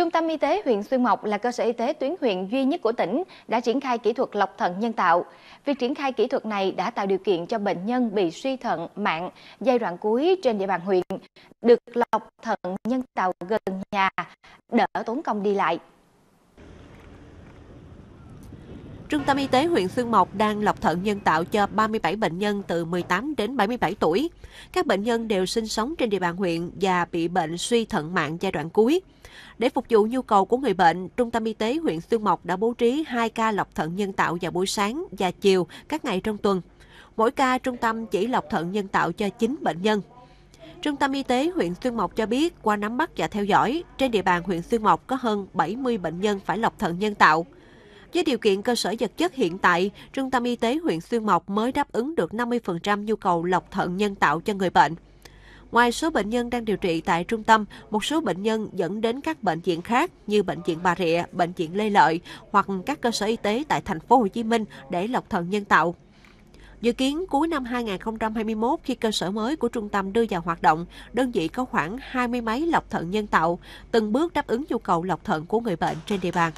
Trung tâm Y tế huyện Xuyên Mộc là cơ sở y tế tuyến huyện duy nhất của tỉnh đã triển khai kỹ thuật lọc thận nhân tạo. Việc triển khai kỹ thuật này đã tạo điều kiện cho bệnh nhân bị suy thận mạng giai đoạn cuối trên địa bàn huyện được lọc thận nhân tạo gần nhà, đỡ tốn công đi lại. Trung tâm Y tế huyện Xuyên Mộc đang lọc thận nhân tạo cho 37 bệnh nhân từ 18 đến 77 tuổi. Các bệnh nhân đều sinh sống trên địa bàn huyện và bị bệnh suy thận mạng giai đoạn cuối. Để phục vụ nhu cầu của người bệnh, Trung tâm Y tế huyện Xuyên Mộc đã bố trí 2 ca lọc thận nhân tạo vào buổi sáng và chiều các ngày trong tuần. Mỗi ca trung tâm chỉ lọc thận nhân tạo cho 9 bệnh nhân. Trung tâm Y tế huyện Xuyên Mộc cho biết, qua nắm bắt và theo dõi, trên địa bàn huyện Xuyên Mộc có hơn 70 bệnh nhân phải lọc thận nhân tạo. Với điều kiện cơ sở vật chất hiện tại, Trung tâm Y tế huyện Xuyên Mộc mới đáp ứng được 50% nhu cầu lọc thận nhân tạo cho người bệnh. Ngoài số bệnh nhân đang điều trị tại trung tâm, một số bệnh nhân dẫn đến các bệnh viện khác như bệnh viện Bà Rịa, bệnh viện Lê Lợi hoặc các cơ sở y tế tại thành phố Hồ Chí Minh để lọc thận nhân tạo. Dự kiến cuối năm 2021 khi cơ sở mới của trung tâm đưa vào hoạt động, đơn vị có khoảng 20 máy lọc thận nhân tạo, từng bước đáp ứng nhu cầu lọc thận của người bệnh trên địa bàn.